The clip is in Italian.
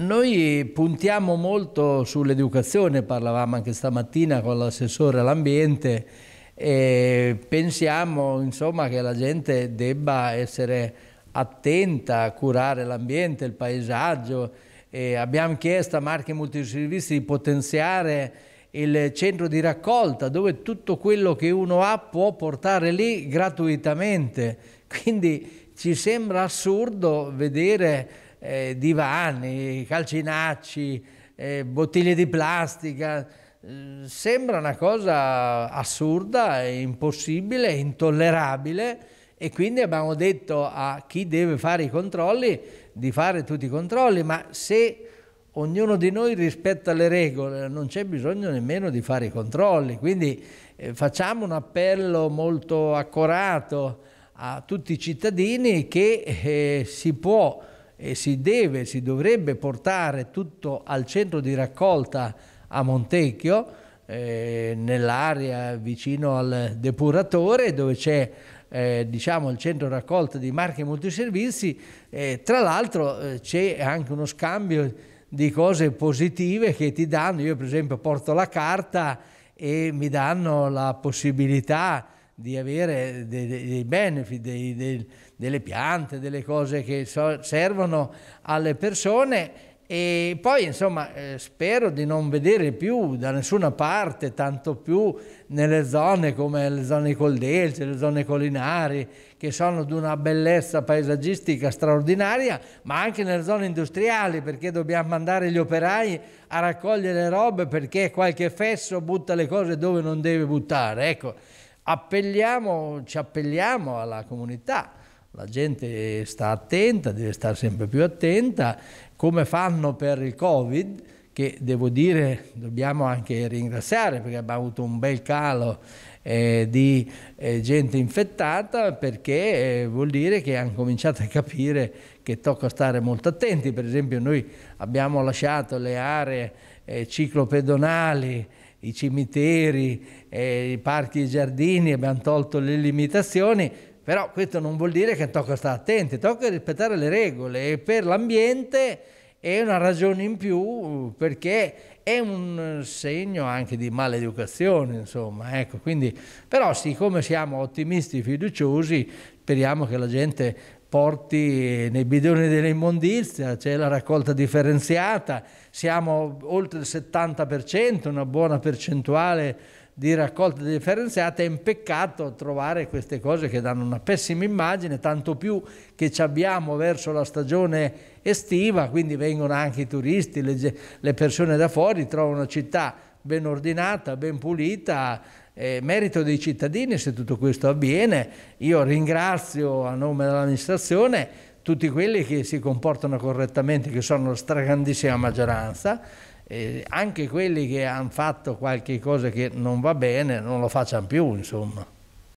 noi puntiamo molto sull'educazione, parlavamo anche stamattina con l'assessore all'ambiente e pensiamo insomma, che la gente debba essere attenta a curare l'ambiente, il paesaggio. E abbiamo chiesto a Marche Multiservizi di potenziare il centro di raccolta dove tutto quello che uno ha può portare lì gratuitamente. Quindi ci sembra assurdo vedere eh, divani, calcinacci, eh, bottiglie di plastica. Eh, sembra una cosa assurda, impossibile, intollerabile e quindi abbiamo detto a chi deve fare i controlli di fare tutti i controlli, ma se ognuno di noi rispetta le regole, non c'è bisogno nemmeno di fare i controlli, quindi eh, facciamo un appello molto accorato a tutti i cittadini che eh, si può e si deve, si dovrebbe portare tutto al centro di raccolta a Montecchio, eh, nell'area vicino al depuratore dove c'è eh, diciamo, il centro raccolta di marche multiservizi, eh, tra l'altro eh, c'è anche uno scambio di cose positive che ti danno, io per esempio porto la carta e mi danno la possibilità di avere dei, dei benefit, dei, dei, delle piante, delle cose che so, servono alle persone e poi insomma eh, spero di non vedere più da nessuna parte, tanto più nelle zone come le zone coldelce, le zone collinari, che sono di una bellezza paesaggistica straordinaria, ma anche nelle zone industriali, perché dobbiamo mandare gli operai a raccogliere le robe perché qualche fesso butta le cose dove non deve buttare. Ecco Appelliamo, ci appelliamo alla comunità, la gente sta attenta, deve stare sempre più attenta, come fanno per il Covid, che devo dire dobbiamo anche ringraziare perché abbiamo avuto un bel calo eh, di eh, gente infettata perché eh, vuol dire che hanno cominciato a capire che tocca stare molto attenti, per esempio noi abbiamo lasciato le aree eh, ciclopedonali i cimiteri, eh, i parchi e i giardini, abbiamo tolto le limitazioni, però questo non vuol dire che tocca stare attenti, tocca rispettare le regole e per l'ambiente è una ragione in più perché è un segno anche di maleducazione, insomma, ecco, quindi, però siccome siamo ottimisti e fiduciosi, speriamo che la gente porti nei bidoni dell'immondizia, c'è la raccolta differenziata, siamo oltre il 70%, una buona percentuale di raccolta differenziata, è un peccato trovare queste cose che danno una pessima immagine, tanto più che ci abbiamo verso la stagione estiva, quindi vengono anche i turisti, le, persone da fuori, trovano una città ben ordinata, ben pulita, eh, merito dei cittadini se tutto questo avviene. Io ringrazio a nome dell'amministrazione tutti quelli che si comportano correttamente, che sono la stragrandissima maggioranza, eh, anche quelli che hanno fatto qualche cosa che non va bene, non lo facciano più, insomma.